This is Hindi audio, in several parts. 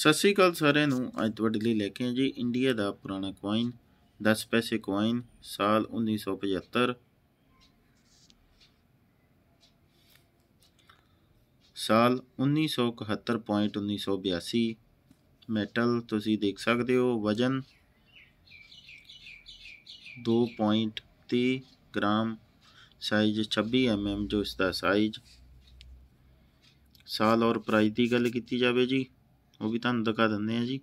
ਸਤਿ ਸ੍ਰੀ ਅਕਾਲ ਸਾਰਿਆਂ ਨੂੰ ਅੱਜ ਤੁਹਾਡੇ ਲਈ ਲੈ ਕੇ ਆਏ ਜੀ ਇੰਡੀਆ ਦਾ ਪੁਰਾਣਾ ਕੋਇਨ 10 ਪੈਸੇ ਕੋਇਨ ਸਾਲ 1975 ਸਾਲ 1971.1982 ਮੈਟਲ ਤੁਸੀਂ ਦੇਖ ਸਕਦੇ ਹੋ ਵਜਨ 2.3 ਗ੍ਰਾਮ ਸਾਈਜ਼ 26 ਐਮਐਮ ਜੋ ਇਸ ਦਾ ਸਾਈਜ਼ ਸਾਲ ਔਰ ਪ੍ਰਾਈਸ ਦੀ ਗੱਲ ਕੀਤੀ ਜਾਵੇ ਜੀ भी तुम ਤੁਹਾਨੂੰ दें जी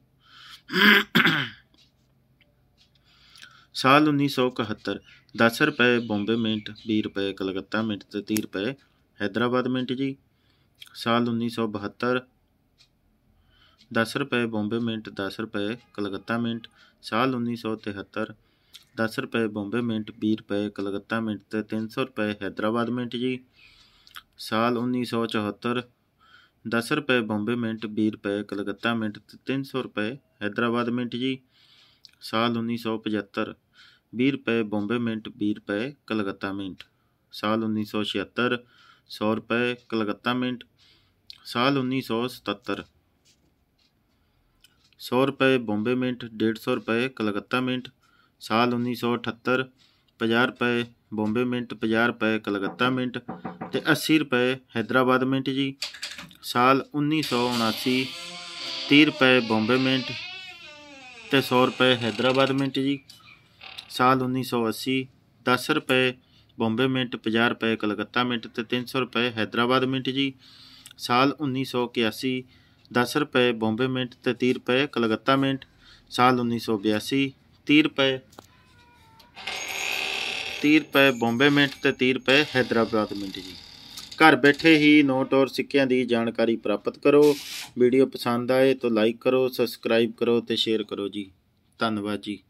साल उन्नीस सौ कहत्तर दस रुपए बॉम्बे मिंट भी रुपए कलकत्ता मिंट तो तीह रुपए हैदराबाद मिंट जी साल उन्नीस सौ बहत्तर दस रुपए बॉम्बे मिंट दस रुपये कलकत्ता मिंट साल उन्नीस सौ तिहत्तर दस रुपए बॉम्बे मिंट भी रुपए कलकत्ता मिंट तो तीन सौ रुपए हैदराबाद मिंट जी साल उन्नीस सौ चौहत्तर दस रुपए बॉम्बे मिंट भी रुपए कलकत्ता मिंट तीन सौ रुपए हैदराबाद मिंट जी साल उन्नीस सौ पचहत्तर भी रुपये बॉम्बे मिंट भी रुपए कलकत्ता मिंट साल उन्नीस सौ छिहत्तर सौ रुपए कलकत्ता मिंट साल उन्नीस सौ सतहत्तर सौ रुपए बॉम्बे मिंट डेढ़ सौ रुपए कलकत्ता मिंट साल उन्नीस सौ अठहत्तर पचास रुपए बॉम्बे मिंट पचास रुपए कलकत्ता मिंट तो अस्सी रुपए हैदराबाद मिंट जी साल उन्नीस सौ उनासी टीह रुपए बॉम्बे मिंट ਤੇ 100 ਰੁਪਏ ਹైదరాబాద్ ਮਿੰਟ ਜੀ ਸਾਲ 1980 10 ਰੁਪਏ ਬੰਬੇ ਮਿੰਟ 50 ਰੁਪਏ ਕਲਕੱਤਾ ਮਿੰਟ ਤੇ 300 ਰੁਪਏ ਹైదరాబాద్ ਮਿੰਟ ਜੀ ਸਾਲ 1981 10 ਰੁਪਏ ਬੰਬੇ ਮਿੰਟ ਤੇ 30 ਰੁਪਏ ਕਲਕੱਤਾ ਮਿੰਟ ਸਾਲ 1982 30 ਰੁਪਏ 30 ਰੁਪਏ ਬੰਬੇ ਮਿੰਟ ਤੇ 30 ਰੁਪਏ ਹైదరాబాద్ ਮਿੰਟ ਜੀ ਘਰ ਬੈਠੇ ਹੀ ਨੋਟ ਔਰ ਸਿੱਕਿਆਂ ਦੀ ਜਾਣਕਾਰੀ ਪ੍ਰਾਪਤ ਕਰੋ ਵੀਡੀਓ ਪਸੰਦ ਆਏ ਤਾਂ ਲਾਈਕ ਕਰੋ ਸਬਸਕ੍ਰਾਈਬ ਕਰੋ ਤੇ ਸ਼ੇਅਰ ਕਰੋ ਜੀ ਧੰਨਵਾਦ ਜੀ